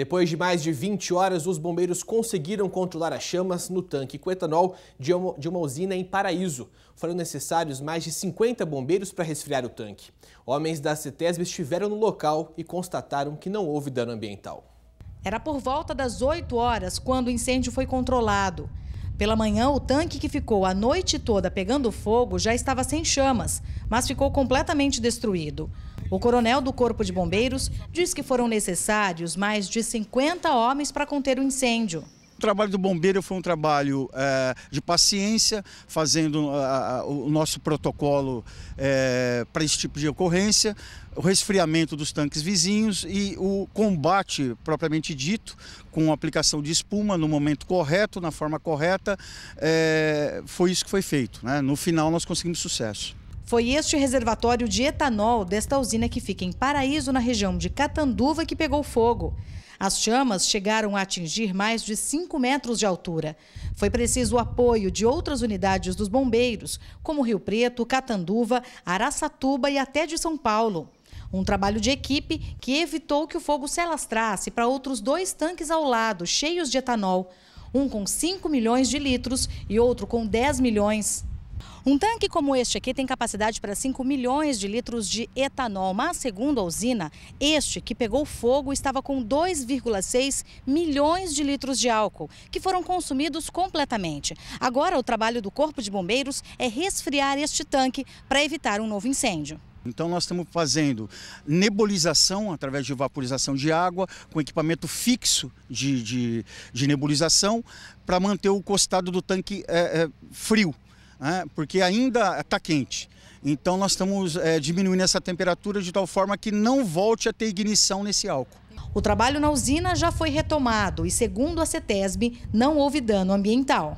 Depois de mais de 20 horas, os bombeiros conseguiram controlar as chamas no tanque com etanol de uma, de uma usina em Paraíso. Foram necessários mais de 50 bombeiros para resfriar o tanque. Homens da CETESB estiveram no local e constataram que não houve dano ambiental. Era por volta das 8 horas quando o incêndio foi controlado. Pela manhã, o tanque que ficou a noite toda pegando fogo já estava sem chamas, mas ficou completamente destruído. O coronel do Corpo de Bombeiros diz que foram necessários mais de 50 homens para conter o incêndio. O trabalho do bombeiro foi um trabalho é, de paciência, fazendo a, ah, a, ah, ah, o nosso protocolo é, eh, para esse tipo de ocorrência, o resfriamento dos tanques vizinhos e o combate propriamente dito, com aplicação de espuma no momento correto, na forma correta, é, foi isso que foi feito. Né? No final, nós conseguimos sucesso. Foi este reservatório de etanol desta usina que fica em Paraíso, na região de Catanduva, que pegou fogo. As chamas chegaram a atingir mais de 5 metros de altura. Foi preciso o apoio de outras unidades dos bombeiros, como Rio Preto, Catanduva, Araçatuba e até de São Paulo. Um trabalho de equipe que evitou que o fogo se alastrasse para outros dois tanques ao lado, cheios de etanol. Um com 5 milhões de litros e outro com 10 milhões. Um tanque como este aqui tem capacidade para 5 milhões de litros de etanol, mas segundo a usina, este que pegou fogo estava com 2,6 milhões de litros de álcool, que foram consumidos completamente. Agora o trabalho do Corpo de Bombeiros é resfriar este tanque para evitar um novo incêndio. Então nós estamos fazendo nebulização através de vaporização de água, com equipamento fixo de, de, de nebulização, para manter o costado do tanque é, é, frio né, porque ainda está quente. Então nós estamos é, diminuindo essa temperatura de tal forma que não volte a ter ignição nesse álcool. O trabalho na usina já foi retomado e, segundo a CETESB, não houve dano ambiental.